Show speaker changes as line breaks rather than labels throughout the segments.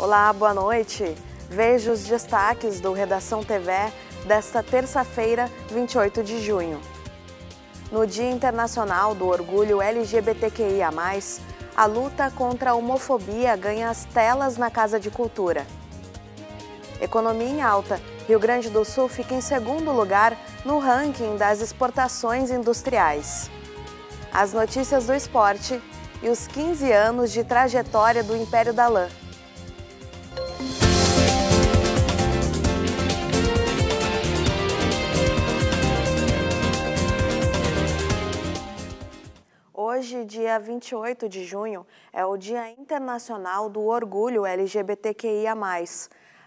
Olá, boa noite. Veja os destaques do Redação TV desta terça-feira, 28 de junho. No Dia Internacional do Orgulho LGBTQIA+, a luta contra a homofobia ganha as telas na Casa de Cultura. Economia em alta, Rio Grande do Sul fica em segundo lugar no ranking das exportações industriais. As notícias do esporte e os 15 anos de trajetória do Império da Lã. hoje, dia 28 de junho, é o Dia Internacional do Orgulho LGBTQIA.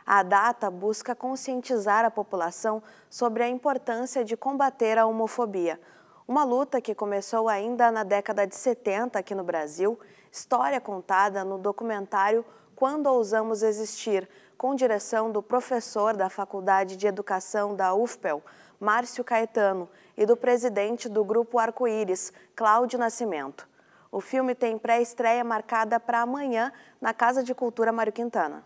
A data busca conscientizar a população sobre a importância de combater a homofobia. Uma luta que começou ainda na década de 70 aqui no Brasil, história contada no documentário Quando Ousamos Existir, com direção do professor da Faculdade de Educação da UFPEL, Márcio Caetano, e do presidente do grupo Arco-Íris, Cláudio Nascimento. O filme tem pré-estreia marcada para amanhã na Casa de Cultura Mário Quintana.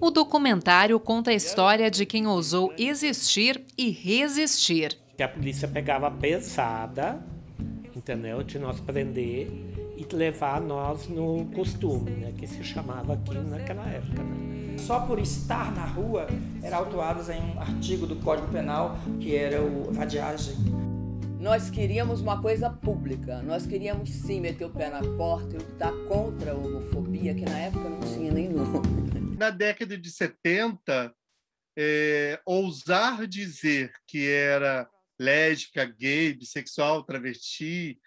O documentário conta a história de quem ousou existir e resistir.
Que a polícia pegava pesada, entendeu? De nós prender e levar nós no costume, né, que se chamava aqui naquela época. Né? Só por
estar na rua era autuados em um artigo do Código Penal que era o vadiagem. Nós queríamos uma coisa pública, nós queríamos sim meter o pé na porta e lutar contra a homofobia, que na época não tinha nem nome. Na década de
70, é, ousar dizer que era lésbica, gay, bissexual, travesti,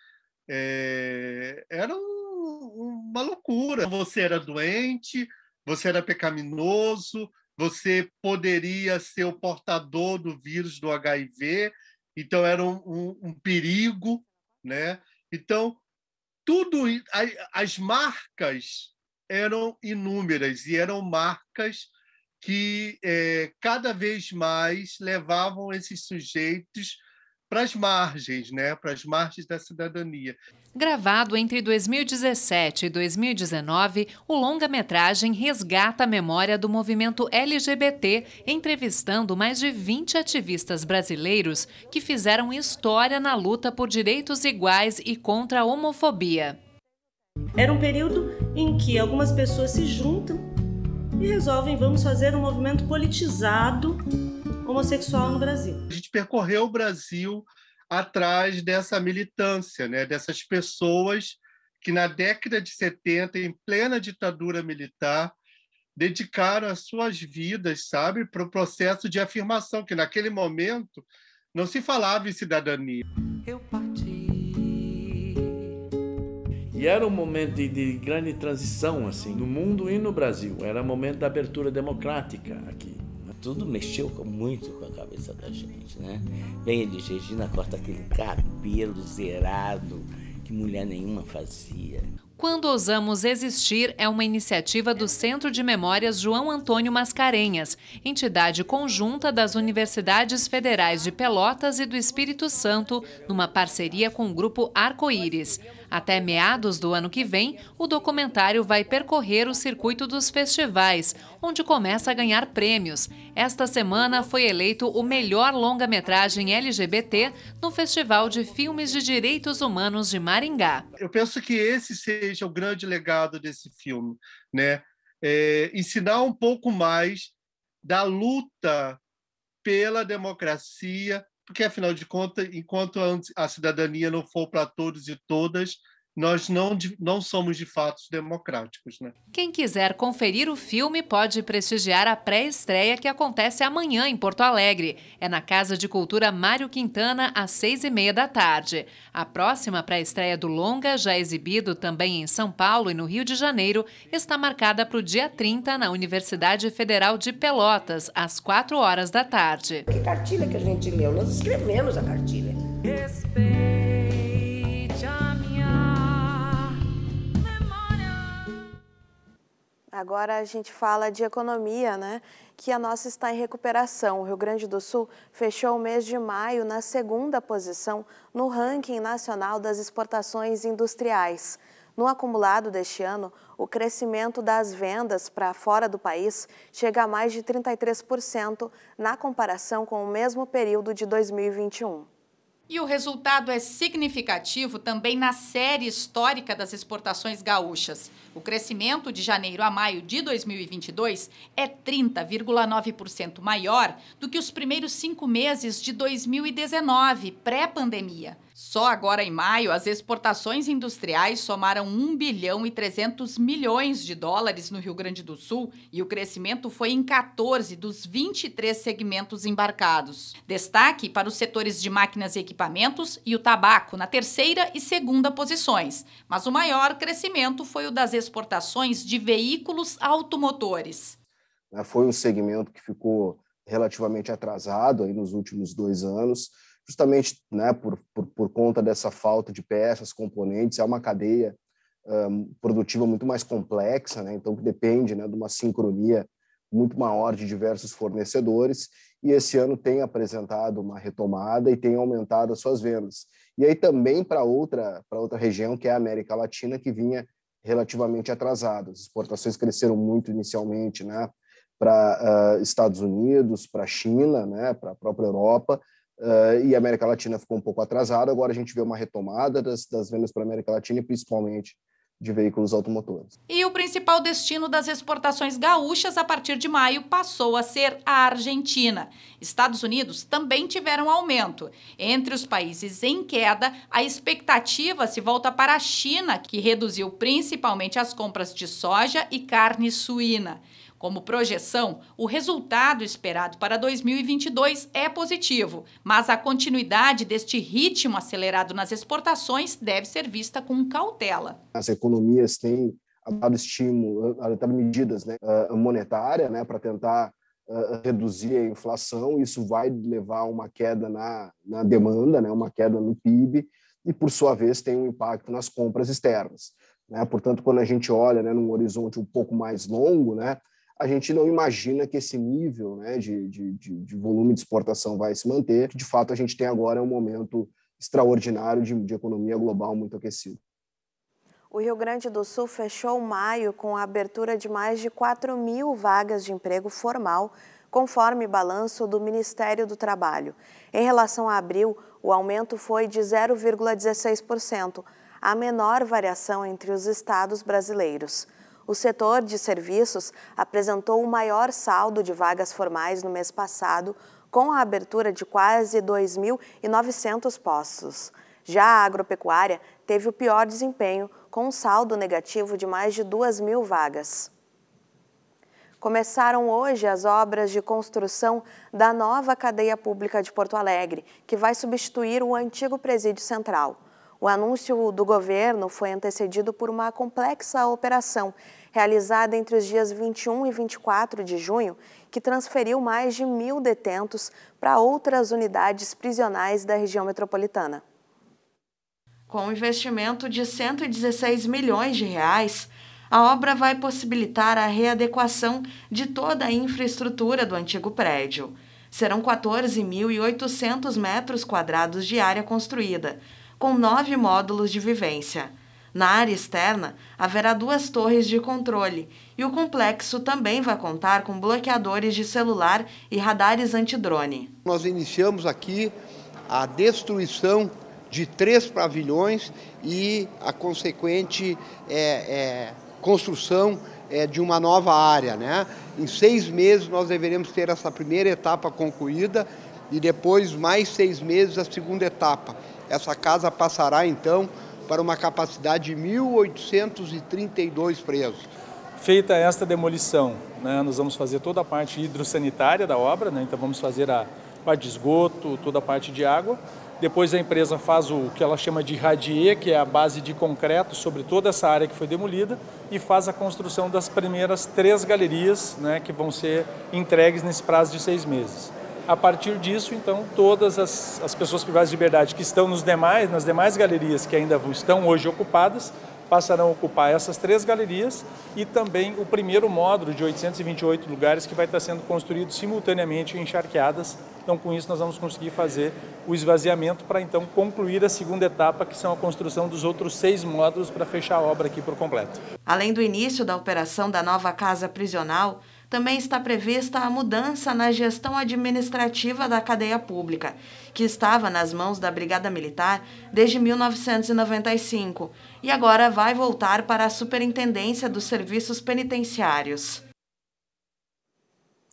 é, era um, uma loucura. Você era doente, você era pecaminoso, você poderia ser o portador do vírus do HIV, então era um, um, um perigo, né? Então tudo as marcas eram inúmeras e eram marcas que é, cada vez mais levavam esses sujeitos para as margens, né, para as margens da cidadania.
Gravado entre 2017 e 2019, o longa-metragem resgata a memória do movimento LGBT, entrevistando mais de 20 ativistas brasileiros que fizeram história na luta por direitos iguais e contra a homofobia.
Era um período em que algumas pessoas se juntam e resolvem vamos fazer um movimento politizado homossexual no Brasil. A gente percorreu o Brasil atrás dessa militância, né? dessas pessoas que na década de 70, em plena ditadura militar, dedicaram as suas vidas, sabe, para o processo de afirmação, que naquele momento não se falava em cidadania.
Eu parti.
E era um momento de, de grande transição, assim, no mundo e no Brasil. Era um momento da abertura
democrática aqui tudo mexeu muito com a cabeça da gente, né? Vem eles Regina corta aquele cabelo zerado que mulher nenhuma fazia.
Quando Ousamos Existir é uma iniciativa do Centro de Memórias João Antônio Mascarenhas, entidade conjunta das Universidades Federais de Pelotas e do Espírito Santo, numa parceria com o grupo Arco-Íris. Até meados do ano que vem, o documentário vai percorrer o circuito dos festivais, onde começa a ganhar prêmios. Esta semana foi eleito o melhor longa-metragem LGBT no Festival de Filmes de Direitos Humanos de Maringá. Eu penso que esse
seja o grande legado desse filme, né? É, ensinar um pouco mais da luta pela democracia, porque afinal de contas, enquanto a cidadania não for para todos e todas, nós não, não somos de fato democráticos. Né?
Quem quiser conferir o filme pode prestigiar a pré-estreia que acontece amanhã em Porto Alegre. É na Casa de Cultura Mário Quintana, às seis e meia da tarde. A próxima pré-estreia do Longa, já exibido também em São Paulo e no Rio de Janeiro, está marcada para o dia 30 na Universidade Federal de Pelotas, às quatro horas da tarde. Que cartilha que a gente leu? Nós escrevemos a cartilha. Respeito.
Agora a gente fala de economia, né? Que a nossa está em recuperação. O Rio Grande do Sul fechou o mês de maio na segunda posição no ranking nacional das exportações industriais. No acumulado deste ano, o crescimento das vendas para fora do país chega a mais de 33% na comparação com o mesmo período de 2021.
E o resultado é significativo também na série histórica das exportações gaúchas. O crescimento de janeiro a maio de 2022 é 30,9% maior do que os primeiros cinco meses de 2019, pré-pandemia. Só agora em maio, as exportações industriais somaram 1 bilhão e 300 milhões de dólares no Rio Grande do Sul e o crescimento foi em 14 dos 23 segmentos embarcados. Destaque para os setores de máquinas e equipamentos e o tabaco na terceira e segunda posições, mas o maior crescimento foi o das exportações de veículos automotores.
Né, foi um segmento que ficou relativamente atrasado aí nos últimos dois anos justamente né, por, por, por conta dessa falta de peças, componentes, é uma cadeia um, produtiva muito mais complexa, né? então que depende né, de uma sincronia muito maior de diversos fornecedores, e esse ano tem apresentado uma retomada e tem aumentado as suas vendas. E aí também para outra, outra região, que é a América Latina, que vinha relativamente atrasada. As exportações cresceram muito inicialmente né, para uh, Estados Unidos, para a China, né, para a própria Europa, Uh, e a América Latina ficou um pouco atrasada. Agora a gente vê uma retomada das, das vendas para a América Latina e principalmente de veículos automotores.
E o principal destino das exportações gaúchas a partir de maio passou a ser a Argentina. Estados Unidos também tiveram aumento. Entre os países em queda, a expectativa se volta para a China, que reduziu principalmente as compras de soja e carne suína. Como projeção, o resultado esperado para 2022 é positivo, mas a continuidade deste ritmo acelerado nas exportações deve ser vista com cautela.
As economias têm dado estímulo, dado medidas né, ah, monetárias né, para tentar ah, reduzir a inflação. Isso vai levar a uma queda na, na demanda, né, uma queda no PIB, e, por sua vez, tem um impacto nas compras externas. Né? Portanto, quando a gente olha né, num horizonte um pouco mais longo, né, a gente não imagina que esse nível né, de, de, de, volume de exportação vai se manter. De fato, a gente tem agora um momento extraordinário de, de economia global muito aquecida.
O Rio Grande do Sul fechou maio com a abertura de mais de 4 mil vagas de emprego formal, conforme balanço do Ministério do Trabalho. Em relação a abril, o aumento foi de 0,16%, a menor variação entre os estados brasileiros. O setor de serviços apresentou o maior saldo de vagas formais no mês passado, com a abertura de quase 2.900 postos. Já a agropecuária teve o pior desempenho, com um saldo negativo de mais de 2.000 mil vagas. Começaram hoje as obras de construção da nova cadeia pública de Porto Alegre, que vai substituir o antigo presídio central. O anúncio do governo foi antecedido por uma complexa operação realizada entre os dias 21 e 24 de junho, que transferiu mais de mil detentos para outras unidades prisionais da região metropolitana. Com um investimento de 116 milhões de reais, a obra vai possibilitar a readequação de toda a infraestrutura do antigo prédio. Serão 14.800 metros quadrados de área construída, com nove módulos de vivência. Na área externa, haverá duas torres de controle e o complexo também vai contar com bloqueadores de celular e radares antidrone.
Nós iniciamos aqui a destruição de três pavilhões e a consequente é, é, construção é, de uma nova área. Né? Em seis meses nós deveremos ter essa primeira etapa concluída e depois mais seis meses a segunda etapa. Essa casa passará então para uma capacidade de 1.832 presos.
Feita esta demolição, né, nós vamos fazer toda a parte hidrossanitária da obra, né, então vamos fazer a parte de esgoto, toda a parte de água. Depois a empresa faz o que ela chama de radier, que é a base de concreto sobre toda essa área que foi demolida, e faz a construção das primeiras três galerias né, que vão ser entregues nesse prazo de seis meses. A partir disso, então, todas as, as pessoas privadas de liberdade que estão nos demais, nas demais galerias que ainda estão hoje ocupadas, passarão a ocupar essas três galerias e também o primeiro módulo de 828 lugares que vai estar sendo construído simultaneamente em encharqueadas. Então, com isso, nós vamos conseguir fazer o esvaziamento para então concluir a segunda etapa, que são a construção dos outros seis módulos para fechar a obra aqui por completo.
Além do início da operação da nova casa prisional, também está prevista a mudança na gestão administrativa da cadeia pública, que estava nas mãos da Brigada Militar desde 1995 e agora vai voltar para a Superintendência dos Serviços Penitenciários.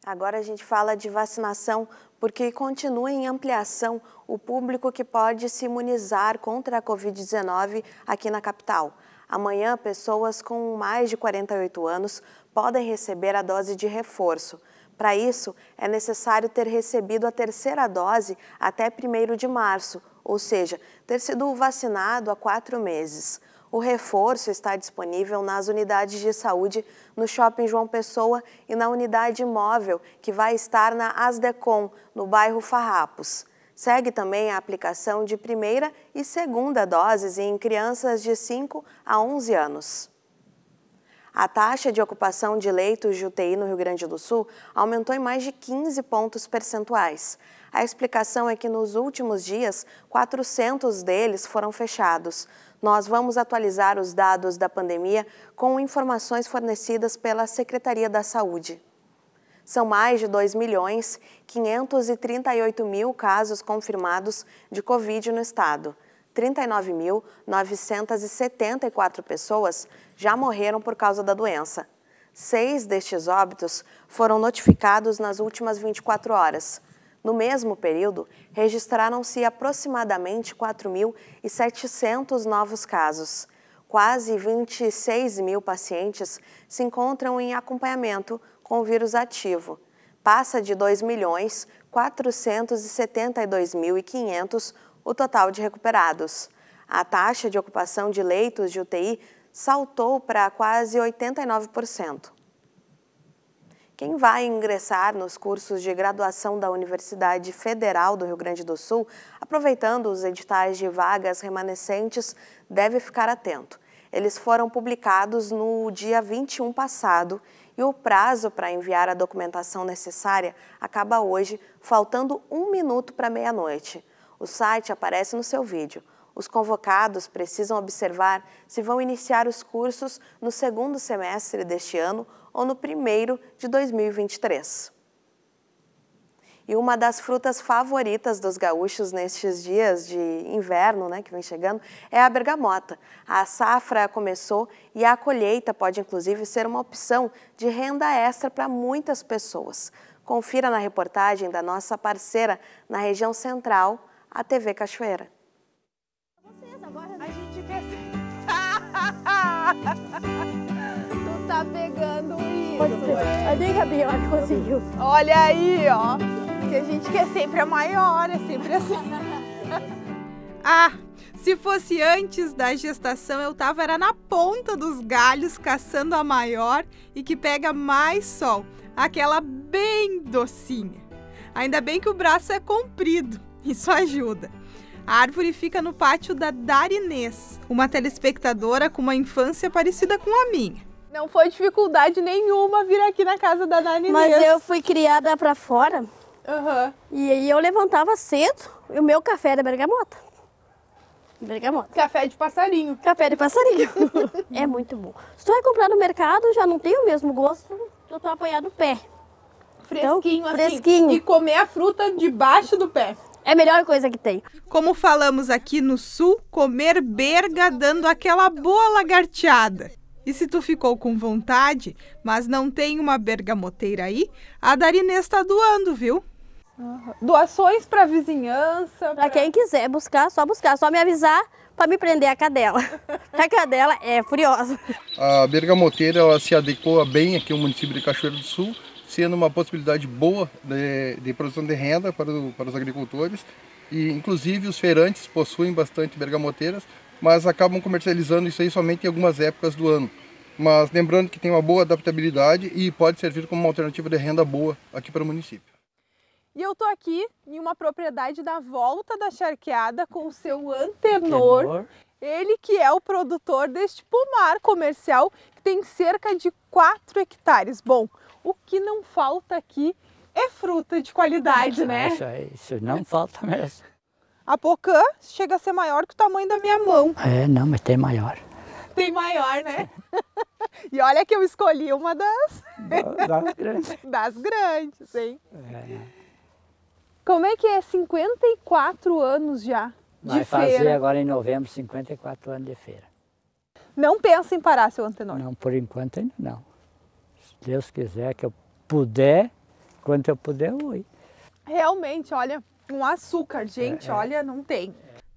Agora a gente fala de vacinação, porque continua em ampliação o público que pode se imunizar contra a Covid-19 aqui na capital. Amanhã, pessoas com mais de 48 anos podem receber a dose de reforço. Para isso, é necessário ter recebido a terceira dose até 1 de março, ou seja, ter sido vacinado há quatro meses. O reforço está disponível nas unidades de saúde no Shopping João Pessoa e na unidade móvel, que vai estar na Asdecom, no bairro Farrapos. Segue também a aplicação de primeira e segunda doses em crianças de 5 a 11 anos. A taxa de ocupação de leitos de UTI no Rio Grande do Sul aumentou em mais de 15 pontos percentuais. A explicação é que nos últimos dias, 400 deles foram fechados. Nós vamos atualizar os dados da pandemia com informações fornecidas pela Secretaria da Saúde. São mais de 2 milhões 538 mil casos confirmados de Covid no estado. 39.974 pessoas já morreram por causa da doença. Seis destes óbitos foram notificados nas últimas 24 horas. No mesmo período, registraram-se aproximadamente 4.700 novos casos. Quase 26 mil pacientes se encontram em acompanhamento com o vírus ativo. Passa de 2.472.500 o total de recuperados. A taxa de ocupação de leitos de UTI saltou para quase 89%. Quem vai ingressar nos cursos de graduação da Universidade Federal do Rio Grande do Sul, aproveitando os editais de vagas remanescentes, deve ficar atento. Eles foram publicados no dia 21 passado e o prazo para enviar a documentação necessária acaba hoje, faltando um minuto para meia-noite. O site aparece no seu vídeo. Os convocados precisam observar se vão iniciar os cursos no segundo semestre deste ano ou no primeiro de 2023. E uma das frutas favoritas dos gaúchos nestes dias de inverno, né, que vem chegando, é a bergamota. A safra começou e a colheita pode inclusive ser uma opção de renda extra para muitas pessoas. Confira na reportagem da nossa parceira na região central, a TV Cachoeira. Vocês agora, A gente quer
Tu tá pegando isso. É. Nem a Bianca conseguiu. Olha aí, ó. Que a gente quer sempre a maior, é sempre assim. ah, se fosse antes da gestação, eu tava era na ponta dos galhos caçando a maior e que pega mais sol, aquela bem docinha. Ainda bem que o braço é comprido. Isso ajuda. A árvore fica no pátio da Darinês, uma telespectadora com uma infância parecida com a minha. Não foi dificuldade nenhuma vir aqui na casa da Darinês. Mas eu fui criada para fora. Uhum. E aí eu levantava cedo e o meu café era bergamota. Bergamota. Café de passarinho. Café de passarinho. é muito bom. Se tu vai comprar no mercado, já não tem o mesmo gosto eu tô tá apanhado do pé.
Então, fresquinho então, assim. Fresquinho. E
comer a fruta debaixo do pé. É a melhor coisa que tem. Como falamos aqui no sul, comer berga dando aquela boa lagarteada. E se tu ficou com vontade, mas não tem uma bergamoteira aí, a Darinê está doando, viu? Doações para vizinhança. Para quem quiser buscar, só buscar, só me avisar para me prender a cadela. a cadela é furiosa.
A bergamoteira ela se adequa bem aqui ao município de Cachoeiro do Sul sendo uma possibilidade boa de, de produção de renda para, o, para os agricultores. E, inclusive, os feirantes possuem bastante bergamoteiras, mas acabam comercializando isso aí somente em algumas épocas do ano. Mas lembrando que tem uma boa adaptabilidade e pode servir como uma alternativa de renda boa aqui para o município.
E eu estou aqui em uma propriedade da Volta da Charqueada com o seu antenor. antenor. Ele que é o produtor deste pomar comercial que tem cerca de 4 hectares. Bom, o que não falta aqui é fruta de qualidade, né? Isso,
isso não falta mesmo.
A pocã chega a ser maior que o tamanho da minha mão. É,
não, mas tem maior.
Tem maior, né? e olha que eu escolhi uma das... das grandes. Das grandes, hein? É. Como é que é 54 anos já
Vai fazer feira? agora em novembro 54 anos de feira.
Não pensa em parar, seu Antenor?
Não, por enquanto ainda não. Deus quiser, que eu puder, quando eu puder, eu ir.
Realmente, olha, um açúcar, gente, é, é, olha, não tem.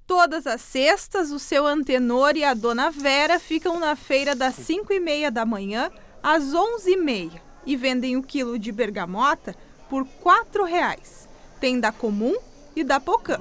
Todas as sextas, o seu antenor e a dona Vera ficam na feira das 5 e meia da manhã às 11 e meia e vendem o um quilo de bergamota por R$ reais. Tem da comum e da pocã.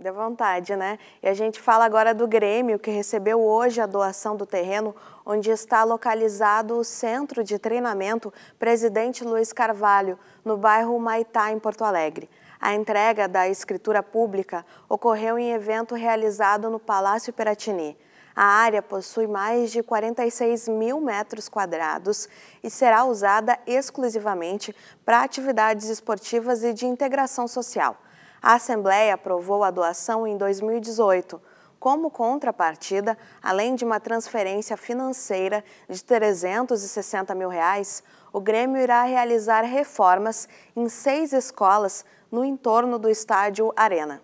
Dá vontade, né? E a gente fala agora do Grêmio, que recebeu hoje a doação do terreno onde está localizado o Centro de Treinamento Presidente Luiz Carvalho, no bairro Maitá, em Porto Alegre. A entrega da escritura pública ocorreu em evento realizado no Palácio Peratini. A área possui mais de 46 mil metros quadrados e será usada exclusivamente para atividades esportivas e de integração social. A Assembleia aprovou a doação em 2018, como contrapartida, além de uma transferência financeira de 360 mil reais, o Grêmio irá realizar reformas em seis escolas no entorno do estádio Arena.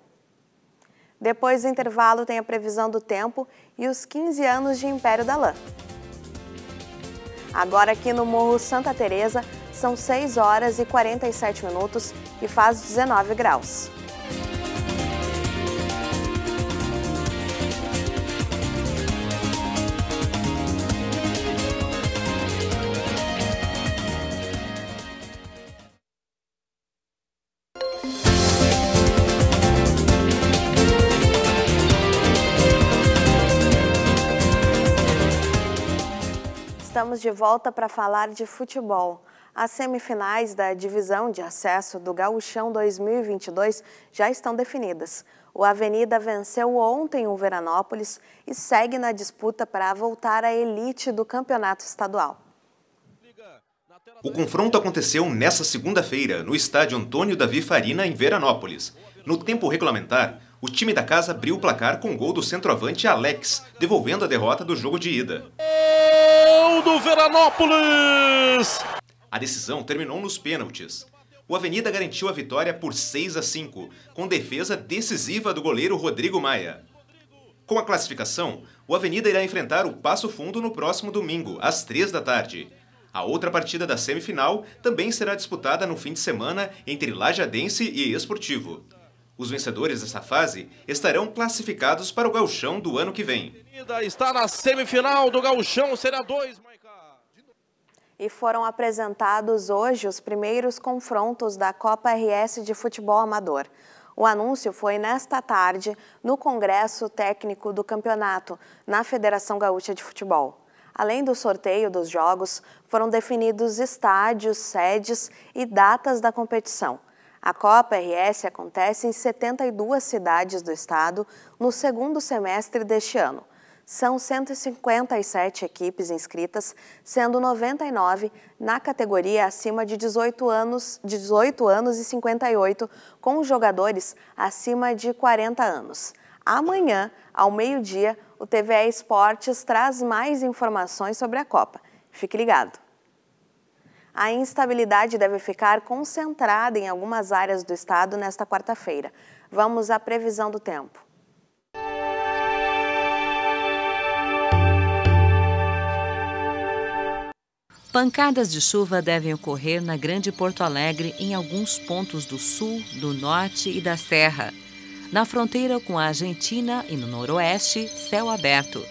Depois do intervalo tem a previsão do tempo e os 15 anos de Império da Lã. Agora aqui no Morro Santa Teresa são 6 horas e 47 minutos e faz 19 graus. estamos de volta para falar de futebol. As semifinais da divisão de acesso do Gaúchão 2022 já estão definidas. O Avenida venceu ontem o Veranópolis e segue na disputa para voltar à elite do campeonato estadual.
O confronto aconteceu nesta segunda-feira, no estádio Antônio Davi Farina, em Veranópolis. No tempo regulamentar, o time da casa abriu o placar com o gol do centroavante Alex, devolvendo a derrota do jogo de ida. Gol do Veranópolis! A decisão terminou nos pênaltis. O Avenida garantiu a vitória por 6 a 5, com defesa decisiva do goleiro Rodrigo Maia. Com a classificação, o Avenida irá enfrentar o Passo Fundo no próximo domingo, às 3 da tarde. A outra partida da semifinal também será disputada no fim de semana entre Lajadense e Esportivo. Os vencedores dessa fase estarão classificados para o gauchão do ano que vem. Está na semifinal do gauchão, será
dois, e foram apresentados hoje os primeiros confrontos da Copa RS de futebol amador. O anúncio foi nesta tarde no Congresso Técnico do Campeonato, na Federação Gaúcha de Futebol. Além do sorteio dos jogos, foram definidos estádios, sedes e datas da competição. A Copa RS acontece em 72 cidades do estado no segundo semestre deste ano. São 157 equipes inscritas, sendo 99 na categoria acima de 18 anos, 18 anos e 58, com jogadores acima de 40 anos. Amanhã, ao meio-dia, o TV Esportes traz mais informações sobre a Copa. Fique ligado! A instabilidade deve ficar concentrada em algumas áreas do estado nesta quarta-feira. Vamos à previsão do tempo.
Pancadas de chuva devem ocorrer na Grande Porto Alegre em alguns pontos do sul, do norte e da serra. Na fronteira com a Argentina e no noroeste, céu aberto.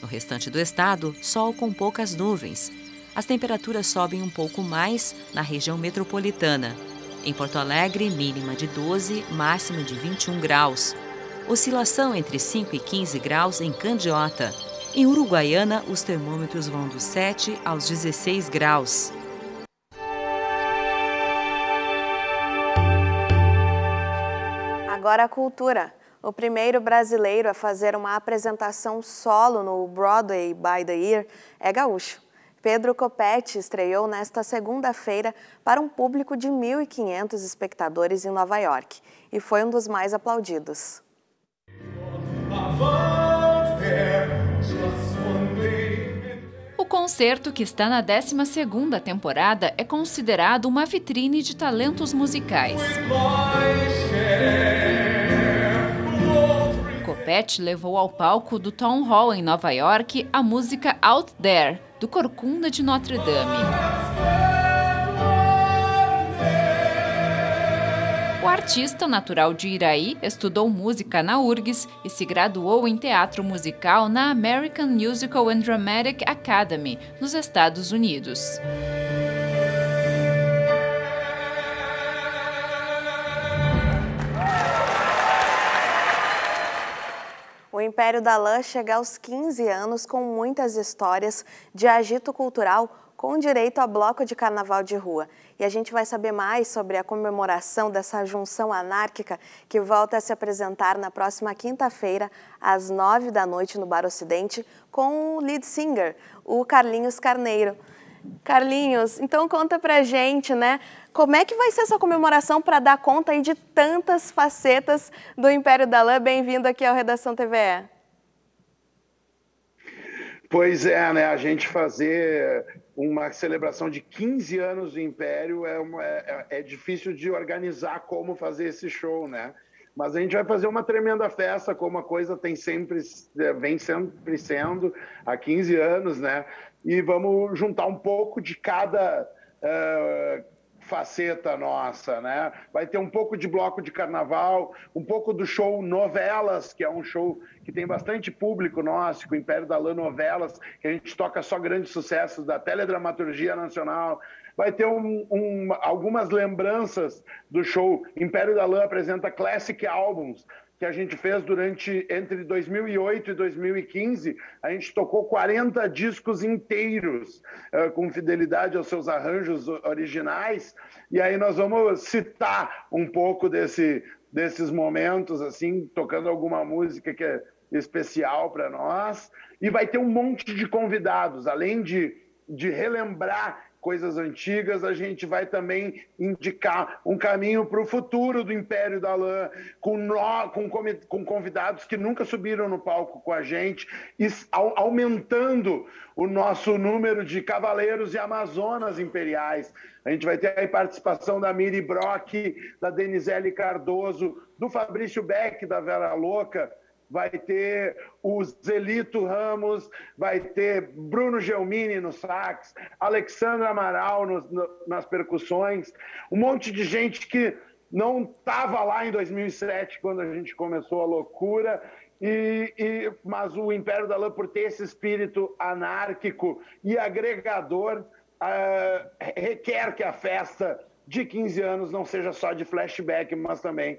No restante do estado, sol com poucas nuvens, as temperaturas sobem um pouco mais na região metropolitana. Em Porto Alegre, mínima de 12, máxima de 21 graus. Oscilação entre 5 e 15 graus em Candiota. Em Uruguaiana, os termômetros vão dos 7 aos 16 graus.
Agora a cultura. O primeiro brasileiro a fazer uma apresentação solo no Broadway by the Year é gaúcho. Pedro Copete estreou nesta segunda-feira para um público de 1.500 espectadores em Nova York e foi um dos mais aplaudidos.
O concerto, que está na 12ª temporada, é considerado uma vitrine de talentos musicais. Copete levou ao palco do Town Hall em Nova York a música Out There, do Corcunda de Notre Dame. O artista natural de Iraí estudou música na URGS e se graduou em teatro musical na American Musical and Dramatic Academy, nos Estados Unidos.
O Império da Lã chega aos 15 anos com muitas histórias de agito cultural com direito a bloco de carnaval de rua. E a gente vai saber mais sobre a comemoração dessa junção anárquica que volta a se apresentar na próxima quinta-feira, às nove da noite, no Bar Ocidente, com o lead singer, o Carlinhos Carneiro. Carlinhos, então conta pra gente, né? Como é que vai ser essa comemoração para dar conta aí de tantas facetas do Império da Lã? Bem-vindo aqui ao Redação TVE.
Pois é, né? A gente fazer uma celebração de 15 anos do Império é, uma, é, é, difícil de organizar como fazer esse show, né? Mas a gente vai fazer uma tremenda festa, como a coisa tem sempre, é, vem sempre sendo há 15 anos, né? E vamos juntar um pouco de cada. Uh, faceta nossa, né? Vai ter um pouco de bloco de carnaval, um pouco do show Novelas, que é um show que tem bastante público nosso, com o Império da Lã Novelas, que a gente toca só grandes sucessos da teledramaturgia nacional. Vai ter um, um, algumas lembranças do show Império da Lã apresenta classic albums, que a gente fez durante entre 2008 e 2015, a gente tocou 40 discos inteiros uh, com fidelidade aos seus arranjos originais. E aí nós vamos citar um pouco desse, desses momentos, assim, tocando alguma música que é especial para nós. E vai ter um monte de convidados, além de, de relembrar coisas antigas, a gente vai também indicar um caminho para o futuro do Império da Lã, com, com, com convidados que nunca subiram no palco com a gente, e, aumentando o nosso número de cavaleiros e amazonas imperiais. A gente vai ter a participação da Miri Brock, da Denisele Cardoso, do Fabrício Beck, da Vera Louca, vai ter o Zelito Ramos, vai ter Bruno Gelmini no sax, Alexandre Amaral no, no, nas percussões, um monte de gente que não estava lá em 2007 quando a gente começou a loucura. E, e, mas o Império da Lã, por ter esse espírito anárquico e agregador, uh, requer que a festa de 15 anos não seja só de flashback, mas também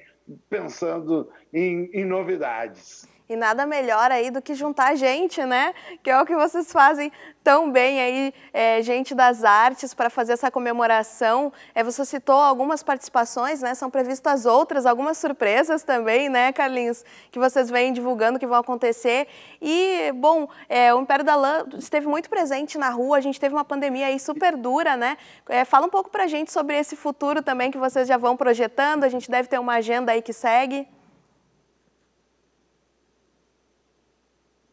pensando em, em novidades.
E nada melhor aí do que juntar gente, né? Que é o que vocês fazem tão bem aí, é, gente das artes, para fazer essa comemoração. É, você citou algumas participações, né? São previstas outras, algumas surpresas também, né, Carlinhos? Que vocês vêm divulgando que vão acontecer. E, bom, é, o Império da Lã esteve muito presente na rua, a gente teve uma pandemia aí super dura, né? É, fala um pouco para a gente sobre esse futuro também que vocês já vão projetando, a gente deve ter uma agenda aí que segue.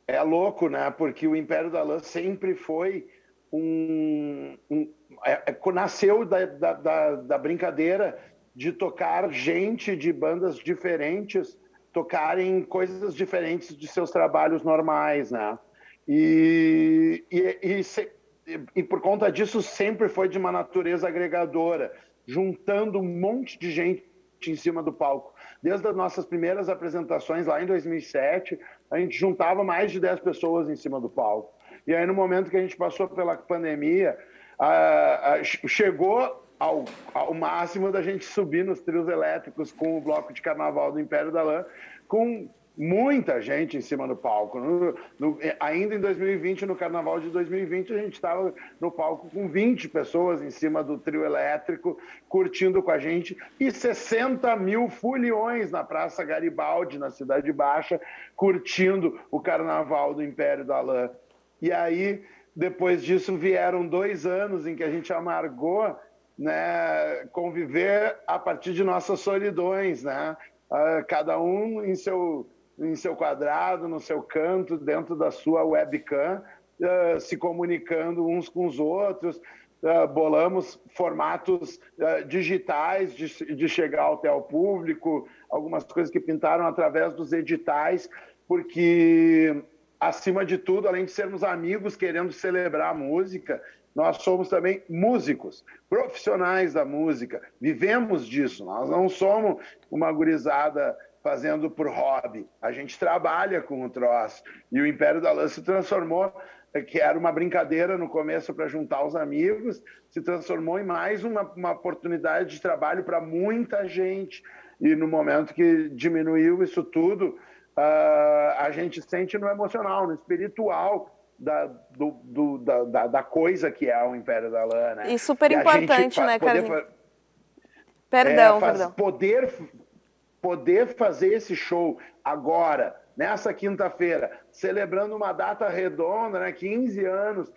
É louco, né? Porque o Império da Lã sempre foi um. um é, é nasceu da, da, da, da brincadeira de tocar gente de bandas diferentes tocarem coisas diferentes de seus trabalhos normais, né? E, e, e, e, por conta disso sempre foi de uma natureza agregadora, juntando um monte de gente em cima do palco. Desde as nossas primeiras apresentações lá em 2007, a gente juntava mais de 10 pessoas em cima do palco. E aí, no momento que a gente passou pela pandemia, a, a, chegou ao, ao, máximo da gente subir nos trios elétricos com o bloco de carnaval do Império da Lã, com muita gente em cima do palco. No, no, ainda em 2020, no carnaval de 2020, a gente estava no palco com 20 pessoas em cima do trio elétrico, curtindo com a gente, e 60 mil foliões na Praça Garibaldi, na Cidade Baixa, curtindo o carnaval do Império da Lã. E aí, depois disso, vieram dois anos em que a gente amargou. Né, conviver a partir de nossas solidões, né? Ah, cada um em seu em seu quadrado, no seu canto, dentro da sua webcam, uh, se comunicando uns com os outros. Uh, bolamos formatos uh, digitais de, de chegar até o público, algumas coisas que pintaram através dos editais, porque, acima de tudo, além de sermos amigos querendo celebrar a música, nós somos também músicos, profissionais da música, vivemos disso. Nós não somos uma gurizada fazendo por hobby. A gente trabalha com o troço. E o Império da Lã se transformou, eh, que era uma brincadeira no começo para juntar os amigos, se transformou em mais uma, uma oportunidade de trabalho para muita gente. E no momento que diminuiu isso tudo, uh, a gente sente no emocional, no espiritual, da, do, do, da, da, coisa que é o Império da Lã, né? E super importante, e né, Carlinhos?
Perdão, é, perdão.
Poder, poder fazer esse show agora, nessa quinta-feira, celebrando uma data redonda, né, 15 anos,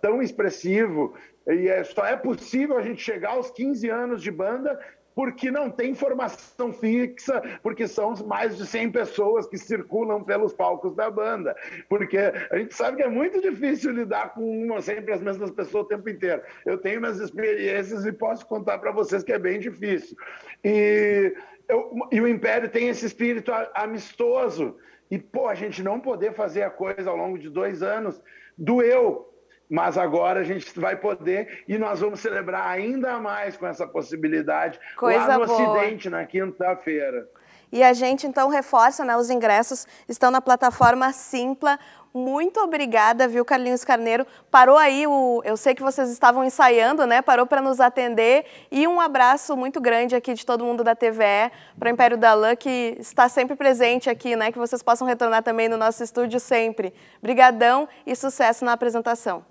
tão expressivo, e é, só é possível a gente chegar aos 15 anos de banda porque não tem formação fixa, porque são mais de 100 pessoas que circulam pelos palcos da banda. Porque a gente sabe que é muito difícil lidar com uma, sempre as mesmas pessoas o tempo inteiro. Eu tenho minhas experiências e posso contar para vocês que é bem difícil. E, eu, e o Império tem esse espírito amistoso. E, pô, a gente não poder fazer a coisa ao longo de dois anos doeu. Mas agora a gente vai poder e nós vamos celebrar ainda mais com essa possibilidade coisa lá no boa. Ocidente, na quinta-feira.
E a gente então reforça, né, os ingressos estão na plataforma Simpla. Muito obrigada, viu, Carlinhos Carneiro. Parou aí o, eu sei que vocês estavam ensaiando, né? Parou para nos atender e um abraço muito grande aqui de todo mundo da TVE para o Império da Lã que está sempre presente aqui, né? Que vocês possam retornar também no nosso estúdio sempre. Brigadão e sucesso na apresentação.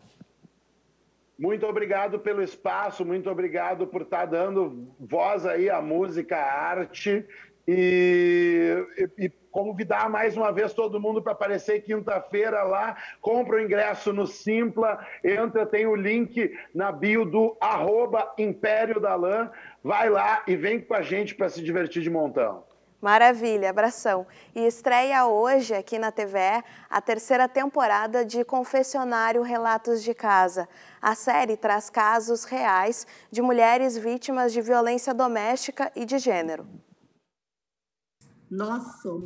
Muito obrigado pelo espaço, muito obrigado por estar tá dando voz aí à música, à arte e, e, e, convidar mais uma vez todo mundo para aparecer quinta-feira lá. Compra o ingresso no Simpla, entra, tem o link na bio do arroba Império da Lã. Vai lá e vem com a gente para se divertir de montão.
Maravilha, abração. E estreia hoje aqui na TV a terceira temporada de Confessionário Relatos de Casa. A série traz casos reais de mulheres vítimas de violência doméstica e de gênero.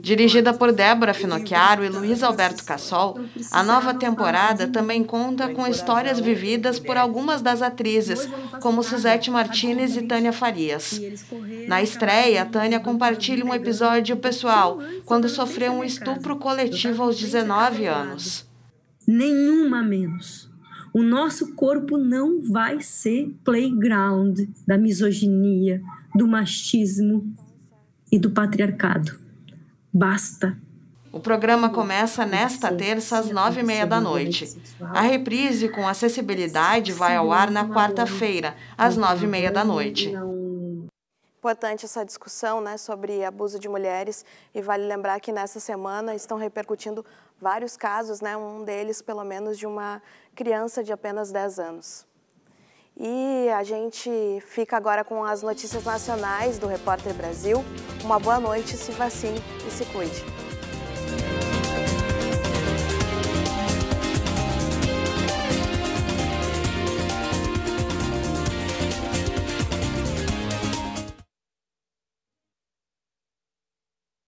Dirigida por Débora é Finocchiaro e Luiz Alberto Cassol, então, a nova temporada também conta com histórias vividas por algumas das atrizes, como Suzete Martinez e Tânia Farias. Na estreia, Tânia compartilha um episódio pessoal, quando sofreu um estupro coletivo aos 19 anos.
Nenhuma menos. O
nosso corpo não vai ser playground da misoginia, do machismo, e do patriarcado. Basta.
O programa começa nesta terça às nove e meia da noite. A reprise com acessibilidade vai ao ar na quarta-feira, às nove e meia da noite. Importante essa discussão né, sobre abuso de mulheres e vale lembrar que nessa semana estão repercutindo vários casos, né, um deles pelo menos de uma criança de apenas 10 anos. E a gente fica agora com as notícias nacionais do Repórter Brasil. Uma boa noite, se vacine e se cuide.